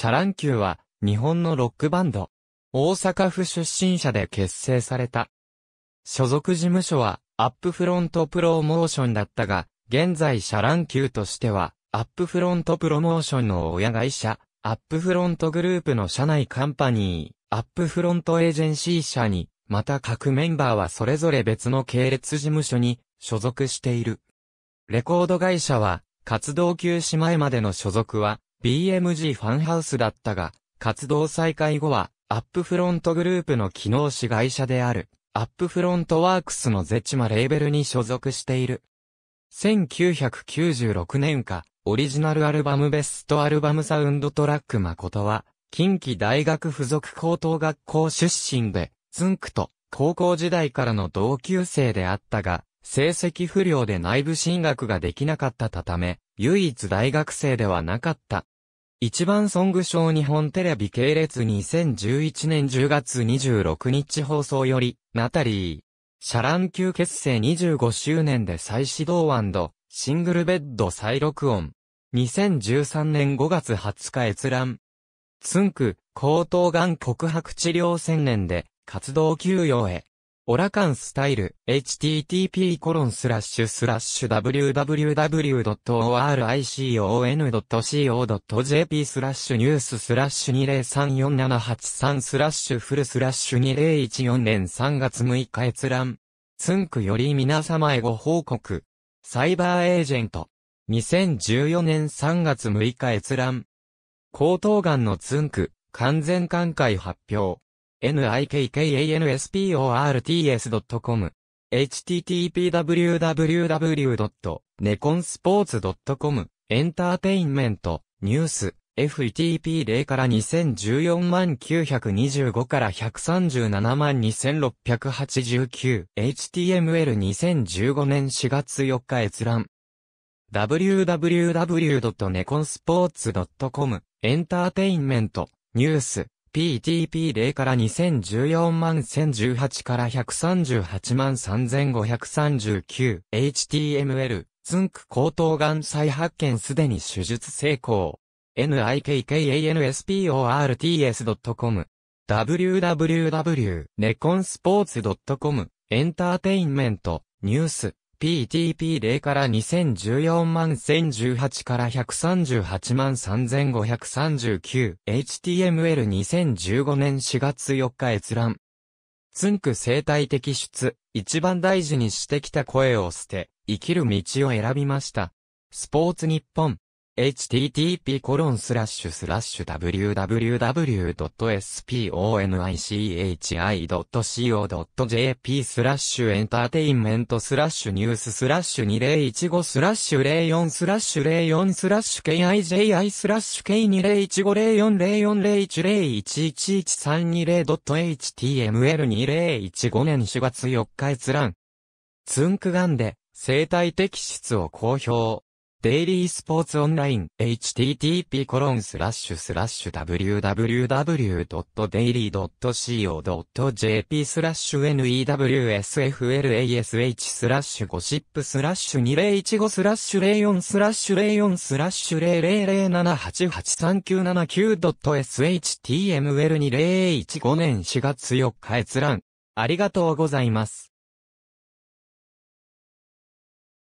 シャランキューは、日本のロックバンド。大阪府出身者で結成された。所属事務所は、アップフロントプロモーションだったが、現在シャランキューとしては、アップフロントプロモーションの親会社、アップフロントグループの社内カンパニー、アップフロントエージェンシー社に、また各メンバーはそれぞれ別の系列事務所に所属している。レコード会社は、活動休止前までの所属は、BMG ファンハウスだったが、活動再開後は、アップフロントグループの機能子会社である、アップフロントワークスのゼチマレーベルに所属している。1996年か、オリジナルアルバムベストアルバムサウンドトラック誠は、近畿大学附属高等学校出身で、ズンクと高校時代からの同級生であったが、成績不良で内部進学ができなかったたため、唯一大学生ではなかった。一番ソング賞日本テレビ系列2011年10月26日放送より、ナタリー。シャラン級結成25周年で再始動シングルベッド再録音。2013年5月20日閲覧。つんく、高等がん告白治療宣年で、活動休養へ。オラカンスタイル、http://www.oricon.co.jp スラッシュニューススラッシュ203478スラッシュフルスラッシュ2014年3月6日閲覧。つんくより皆様へご報告。サイバーエージェント。2014年3月6日閲覧。高等がんのつんく、完全寛解発表。nikkansports.com http://www.neconsports.com エンターテインメント、ニュース、FTP0 から2014万925から137万2689 HTML2015 年4月4日閲覧 www.neconsports.com エンターテインメント、ニュース、PTP0 から2014万1018から138万3539 HTML ツンク高等がん再発見すでに手術成功 nikkansports.com www.neconsports.com エンターテインメントニュース PTP0 から2014万1018から138万3539 HTML2015 年4月4日閲覧。つんく生態的出、一番大事にしてきた声を捨て、生きる道を選びました。スポーツ日本。http://www.sponichi.co.jp スラッシュエンターテインメントスラッシュニューススラッシュ2015スラッシュ04スラッシュ04スラッシュ kiji スラッシュ K2015040401111320.html2015 年4月4日閲覧。ツンクガンで生態的質を公表。デイリースポーツオンライン http://www.daily.co.jp コロンススララッッシシュュスラッシュ newsflash スラッシュゴシップスラッシュ2015スラッシュ04スラッシュ04スラッシュ000788399 .shtml2015 年4月4日閲覧。ありがとうございます。